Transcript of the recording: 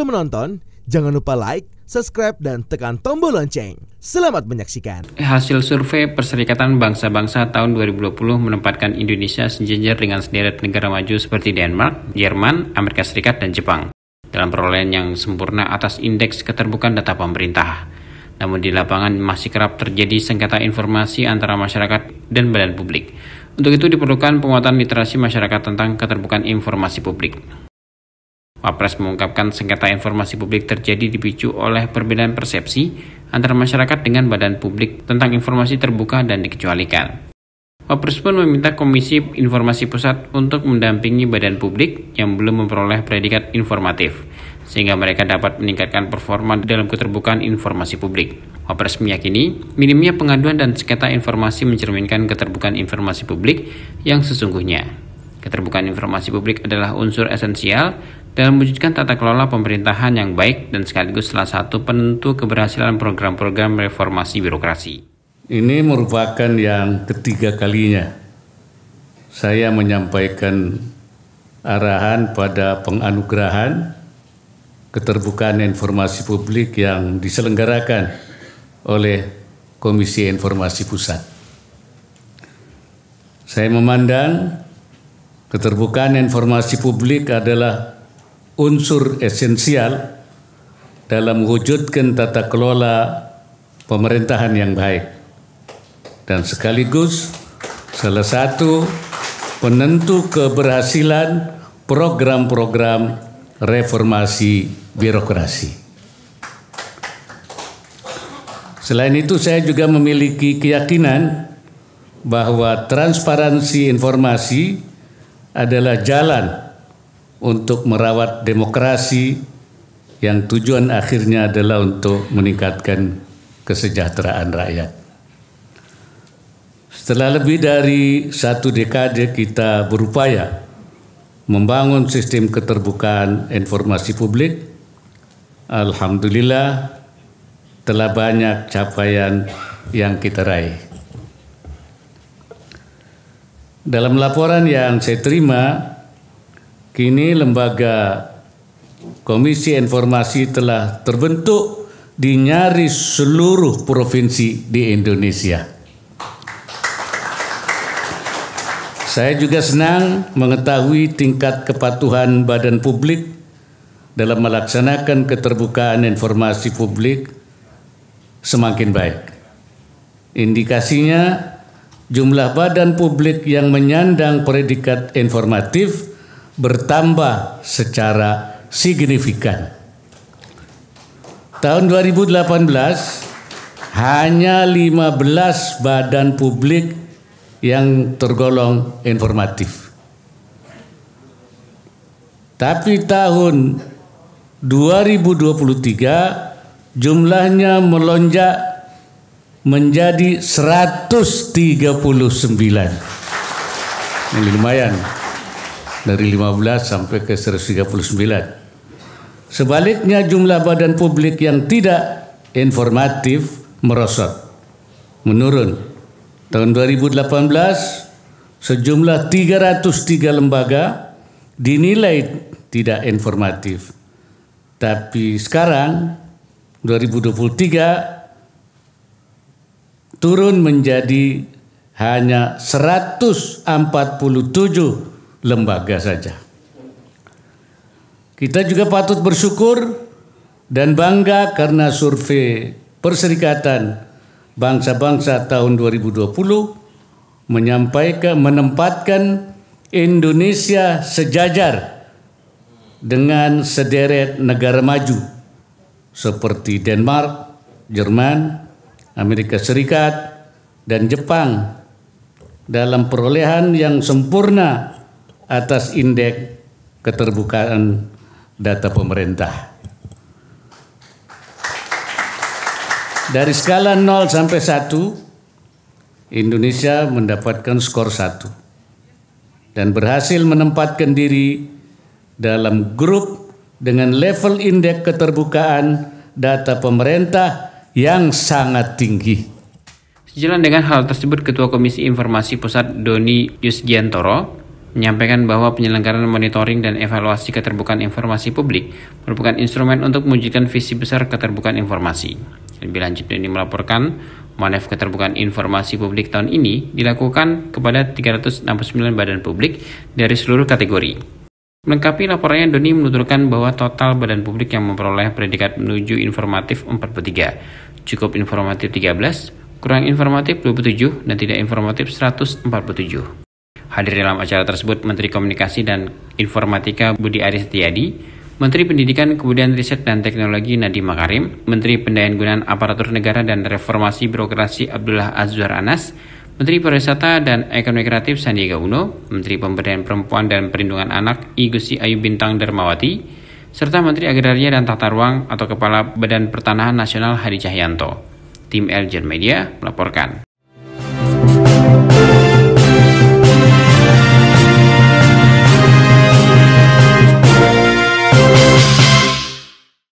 Sebelum menonton, jangan lupa like, subscribe, dan tekan tombol lonceng. Selamat menyaksikan. Eh, hasil survei Perserikatan Bangsa-Bangsa tahun 2020 menempatkan Indonesia sejajar dengan sederet negara maju seperti Denmark, Jerman, Amerika Serikat, dan Jepang dalam perolehan yang sempurna atas indeks keterbukaan data pemerintah. Namun di lapangan masih kerap terjadi sengketa informasi antara masyarakat dan badan publik. Untuk itu diperlukan penguatan literasi masyarakat tentang keterbukaan informasi publik. Wapres mengungkapkan sengketa informasi publik terjadi dipicu oleh perbedaan persepsi antara masyarakat dengan badan publik tentang informasi terbuka dan dikecualikan. Wapres pun meminta Komisi Informasi Pusat untuk mendampingi badan publik yang belum memperoleh predikat informatif, sehingga mereka dapat meningkatkan performa dalam keterbukaan informasi publik. Wapres meyakini minimnya pengaduan dan sengketa informasi mencerminkan keterbukaan informasi publik yang sesungguhnya. Keterbukaan informasi publik adalah unsur esensial dalam mewujudkan tata kelola pemerintahan yang baik dan sekaligus salah satu penentu keberhasilan program-program reformasi birokrasi. Ini merupakan yang ketiga kalinya saya menyampaikan arahan pada penganugerahan keterbukaan informasi publik yang diselenggarakan oleh Komisi Informasi Pusat. Saya memandang keterbukaan informasi publik adalah unsur esensial dalam mewujudkan tata kelola pemerintahan yang baik dan sekaligus salah satu penentu keberhasilan program-program reformasi birokrasi. Selain itu saya juga memiliki keyakinan bahwa transparansi informasi adalah jalan untuk merawat demokrasi yang tujuan akhirnya adalah untuk meningkatkan kesejahteraan rakyat. Setelah lebih dari satu dekade kita berupaya membangun sistem keterbukaan informasi publik, Alhamdulillah telah banyak capaian yang kita raih. Dalam laporan yang saya terima, Kini lembaga Komisi Informasi telah terbentuk di nyaris seluruh provinsi di Indonesia. Saya juga senang mengetahui tingkat kepatuhan badan publik dalam melaksanakan keterbukaan informasi publik semakin baik. Indikasinya jumlah badan publik yang menyandang predikat informatif bertambah secara signifikan. Tahun 2018 hanya 15 badan publik yang tergolong informatif. Tapi tahun 2023 jumlahnya melonjak menjadi 139. Ini lumayan dari 15 sampai ke 139. Sebaliknya jumlah badan publik yang tidak informatif merosot, menurun. Tahun 2018 sejumlah 303 lembaga dinilai tidak informatif. Tapi sekarang 2023 turun menjadi hanya 147 lembaga saja. Kita juga patut bersyukur dan bangga karena survei Perserikatan Bangsa-Bangsa tahun 2020 menyampaikan menempatkan Indonesia sejajar dengan sederet negara maju seperti Denmark, Jerman, Amerika Serikat, dan Jepang dalam perolehan yang sempurna atas indeks keterbukaan data pemerintah. Dari skala 0 sampai 1, Indonesia mendapatkan skor 1 dan berhasil menempatkan diri dalam grup dengan level indeks keterbukaan data pemerintah yang sangat tinggi. Sejalan dengan hal tersebut, Ketua Komisi Informasi Pusat Doni Yusgiantoro menyampaikan bahwa penyelenggaraan monitoring dan evaluasi keterbukaan informasi publik merupakan instrumen untuk mewujudkan visi besar keterbukaan informasi. Lebih lanjut ini melaporkan Manef Keterbukaan Informasi Publik tahun ini dilakukan kepada 369 badan publik dari seluruh kategori. Melengkapi laporannya, Doni menuturkan bahwa total badan publik yang memperoleh predikat menuju informatif 43, cukup informatif 13, kurang informatif 27, dan tidak informatif 147. Hadir dalam acara tersebut Menteri Komunikasi dan Informatika Budi Aris Setiadi, Menteri Pendidikan kemudian Riset dan Teknologi Nadiem Makarim, Menteri Gunaan Aparatur Negara dan Reformasi Birokrasi Abdullah Azwar Anas, Menteri Pariwisata dan Ekonomi Kreatif Sandiaga Uno, Menteri Pemberdayaan Perempuan dan Perlindungan Anak I Gusti Ayu Bintang Dermawati, serta Menteri Agraria dan Tata Ruang atau Kepala Badan Pertanahan Nasional Hadi Cahyanto. Tim Elgen Media melaporkan.